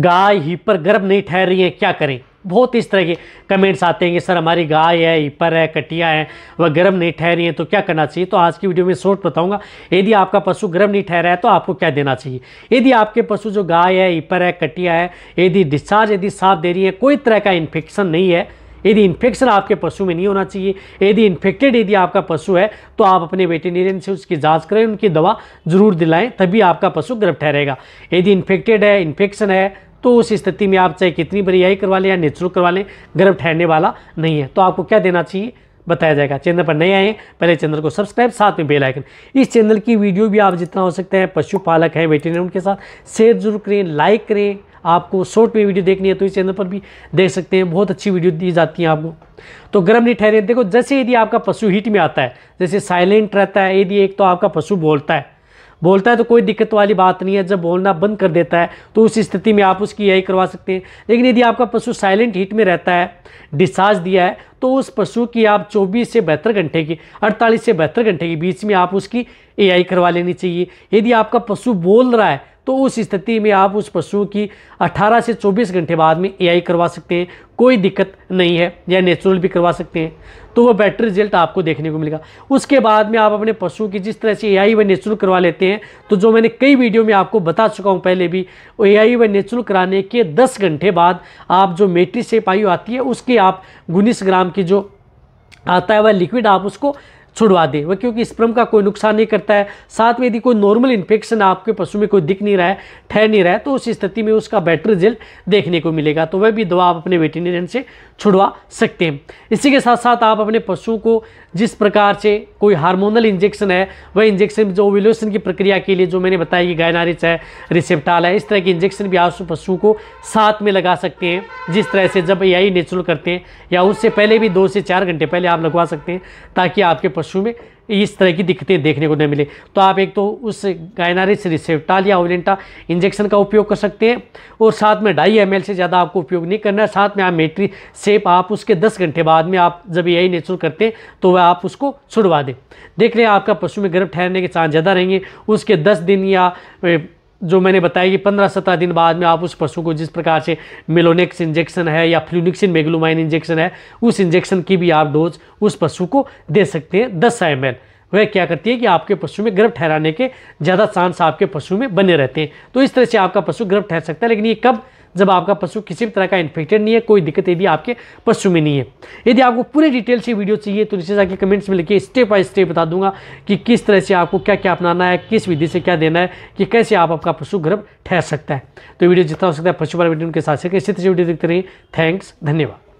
गाय hepar गर्भ नहीं ठहर रही है क्या करें बहुत इस तरह के कमेंट्स आते हैं कि सर हमारी गाय है हिपर है कटिया है वह गर्भ नहीं ठहर रही है तो क्या करना चाहिए तो आज की वीडियो में शॉर्ट बताऊंगा यदि आपका पशु गर्भ नहीं ठहरा है तो आपको क्या देना चाहिए यदि आपके पशु जो गाय है हिपर है कटिया है यदि डिस्चार्ज यदि साफ दे रही है कोई तरह का इन्फेक्शन नहीं है यदि इन्फेक्शन आपके पशु में नहीं होना चाहिए यदि इन्फेक्टेड यदि आपका पशु है तो आप अपने वेटेनेरियन से उसकी जाँच करें उनकी दवा जरूर दिलाएं तभी आपका पशु गर्भ ठहरेगा यदि इन्फेक्टेड है इन्फेक्शन है तो उस स्थिति में आप चाहे कितनी आई करवा लें या नेचुरल करवा लें गर्भ ठहरने वाला नहीं है तो आपको क्या देना चाहिए बताया जाएगा चैनल पर नए आए पहले चैनल को सब्सक्राइब साथ में बेल आइकन इस चैनल की वीडियो भी आप जितना हो सकते हैं पशुपालक हैं वेटेनरी उनके साथ शेयर जरूर करें लाइक करें आपको शॉर्ट में वीडियो देखनी है तो इस चैनल पर भी देख सकते हैं बहुत अच्छी वीडियो दी जाती है आपको तो गर्म नहीं ठहरे देखो जैसे यदि आपका पशु हीट में आता है जैसे साइलेंट रहता है यदि एक तो आपका पशु बोलता है बोलता है तो कोई दिक्कत वाली बात नहीं है जब बोलना बंद कर देता है तो उस स्थिति में आप उसकी यही करवा सकते हैं लेकिन यदि आपका पशु साइलेंट हीट में रहता है डिस्चार्ज दिया है तो उस पशु की आप 24 से बहत्तर घंटे की 48 से बहत्तर घंटे के बीच में आप उसकी एआई करवा लेनी चाहिए यदि आपका पशु बोल रहा है तो उस स्थिति में आप उस पशु की 18 से 24 घंटे बाद में एआई करवा सकते हैं कोई दिक्कत नहीं है या नेचुरल भी करवा सकते हैं तो वो बेटर रिजल्ट आपको देखने को मिलेगा उसके बाद में आप अपने पशु की जिस तरह से आई व नेचुरल करवा लेते हैं तो जो मैंने कई वीडियो में आपको बता चुका हूँ पहले भी आई व नेचुरल कराने के दस घंटे बाद आप जो मेट्री से पायु आती है उसके आप उन्नीस ग्राम की जो आता है वह लिक्विड आप उसको छुड़वा दें वह क्योंकि स्प्रम का कोई नुकसान नहीं करता है साथ में यदि कोई नॉर्मल इन्फेक्शन आपके पशु में कोई दिख नहीं रहा है ठहर नहीं रहा है तो उस स्थिति में उसका बेटर रिजल्ट देखने को मिलेगा तो वह भी दवा आप अपने वेटिनेरियन से छुड़वा सकते हैं इसी के साथ साथ आप अपने पशुओं को जिस प्रकार से कोई हार्मोनल इंजेक्शन है वह इंजेक्शन जो ओविलोशन की प्रक्रिया के लिए जो मैंने बताया कि गायनारिच है रिसेप्टाल है इस तरह के इंजेक्शन भी आप पशुओं को साथ में लगा सकते हैं जिस तरह से जब ए नेचुरल करते हैं या उससे पहले भी दो से चार घंटे पहले आप लगवा सकते हैं ताकि आपके पशु में इस तरह की दिक्कतें देखने को न मिले तो आप एक तो उस गायनारिस रिसेप्टाल या ओलेंटा इंजेक्शन का उपयोग कर सकते हैं और साथ में ढाई एम से ज़्यादा आपको उपयोग नहीं करना है साथ में आप मेट्री सेप आप उसके 10 घंटे बाद में आप जब यही नेचुरल करते हैं तो वह आप उसको छुड़वा दें देख रहे हैं आपका पशु में गर्भ ठहरने के चांस ज़्यादा रहेंगे उसके दस दिन या जो मैंने बताया कि पंद्रह सत्रह दिन बाद में आप उस पशु को जिस प्रकार से मेलोनेक्स इंजेक्शन है या फ्लूनिक्सिन मेगलोमाइन इंजेक्शन है उस इंजेक्शन की भी आप डोज उस पशु को दे सकते हैं दस एम वह क्या करती है कि आपके पशु में गर्भ ठहराने के ज़्यादा चांस आपके पशु में बने रहते हैं तो इस तरह से आपका पशु गर्भ ठहर सकता है लेकिन ये कब जब आपका पशु किसी भी तरह का इन्फेक्टेड नहीं है कोई दिक्कत यदि आपके पशु में नहीं है यदि आपको पूरी डिटेल से वीडियो चाहिए तो नीचे जाके कमेंट्स में लिखिए स्टेप बाय स्टेप बता दूंगा कि किस तरह से आपको क्या क्या अपनाना है किस विधि से क्या देना है कि कैसे आप आपका पशु गर्भ ठहर सकता है तो वीडियो जितना हो सकता है पशुपालन वीडियो उनके साथ से इसी तरह से वीडियो देखते रहिए थैंक्स धन्यवाद